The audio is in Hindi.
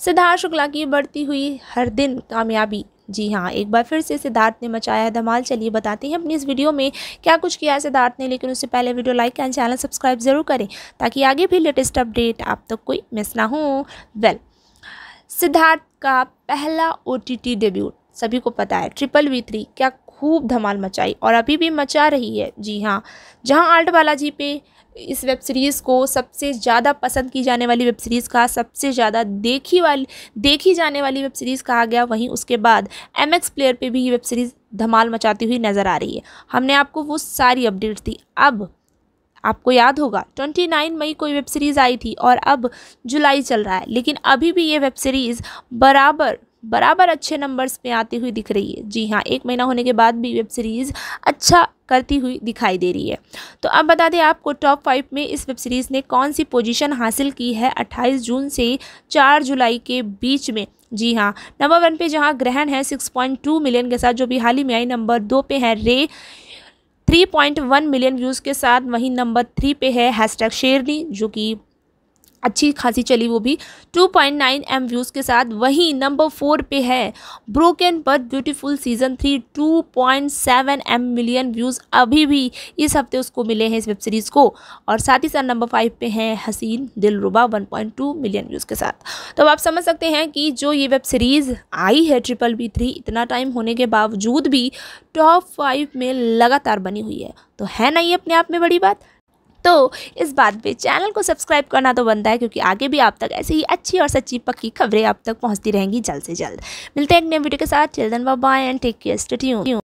सिद्धार्थ शुक्ला की बढ़ती हुई हर दिन कामयाबी जी हाँ एक बार फिर से सिद्धार्थ ने मचाया है धमाल चलिए बताते हैं अपनी इस वीडियो में क्या कुछ किया है सिद्धार्थ ने लेकिन उससे पहले video like and channel subscribe जरूर करें ताकि आगे भी लेटेस्ट अपडेट आप तक तो कोई मिस ना हो वेल सिद्धार्थ का पहला ओ टी डेब्यूट सभी को पता है ट्रिपल वी थ्री क्या खूब धमाल मचाई और अभी भी मचा रही है जी हाँ जहाँ आर्ट बालाजी पे इस वेब सीरीज़ को सबसे ज़्यादा पसंद की जाने वाली वेब सीरीज़ कहा सबसे ज़्यादा देखी वाली देखी जाने वाली वेब सीरीज़ कहा गया वहीं उसके बाद एम एक्स प्लेयर पर भी ये वेब सीरीज़ धमाल मचाती हुई नज़र आ रही है हमने आपको वो सारी अपडेट्स दी अब आपको याद होगा 29 मई को ये वेब सीरीज़ आई थी और अब जुलाई चल रहा है लेकिन अभी भी ये वेब सीरीज़ बराबर बराबर अच्छे नंबर्स पे आती हुई दिख रही है जी हाँ एक महीना होने के बाद भी वेब सीरीज़ अच्छा करती हुई दिखाई दे रही है तो अब बता दें आपको टॉप फाइव में इस वेब सीरीज़ ने कौन सी पोजीशन हासिल की है 28 जून से 4 जुलाई के बीच में जी हाँ नंबर वन पे जहाँ ग्रहण है 6.2 मिलियन के साथ जो भी हाल ही में आई नंबर दो पे है रे 3.1 मिलियन व्यूज़ के साथ वहीं नंबर थ्री पे है हैशटैग शेरनी जो कि अच्छी खासी चली वो भी 2.9 पॉइंट एम व्यूज़ के साथ वहीं नंबर फोर पे है broken but beautiful season three 2.7 point M million views अभी भी इस हफ्ते उसको मिले हैं इस वेब सीरीज़ को और साथ ही साथ नंबर फाइव पे हैं हसीन दिलरुबा 1.2 मिलियन व्यूज़ के साथ तो आप समझ सकते हैं कि जो ये वेब सीरीज़ आई है ट्रिपल बी थ्री इतना टाइम होने के बावजूद भी टॉप फाइव में लगातार बनी हुई है तो है ना ये अपने आप में बड़ी बात तो इस बात पे चैनल को सब्सक्राइब करना तो बनता है क्योंकि आगे भी आप तक ऐसी ही अच्छी और सच्ची पक्की खबरें आप तक पहुँचती रहेंगी जल्द से जल्द मिलते हैं एक नए वीडियो के साथ children bye and take care study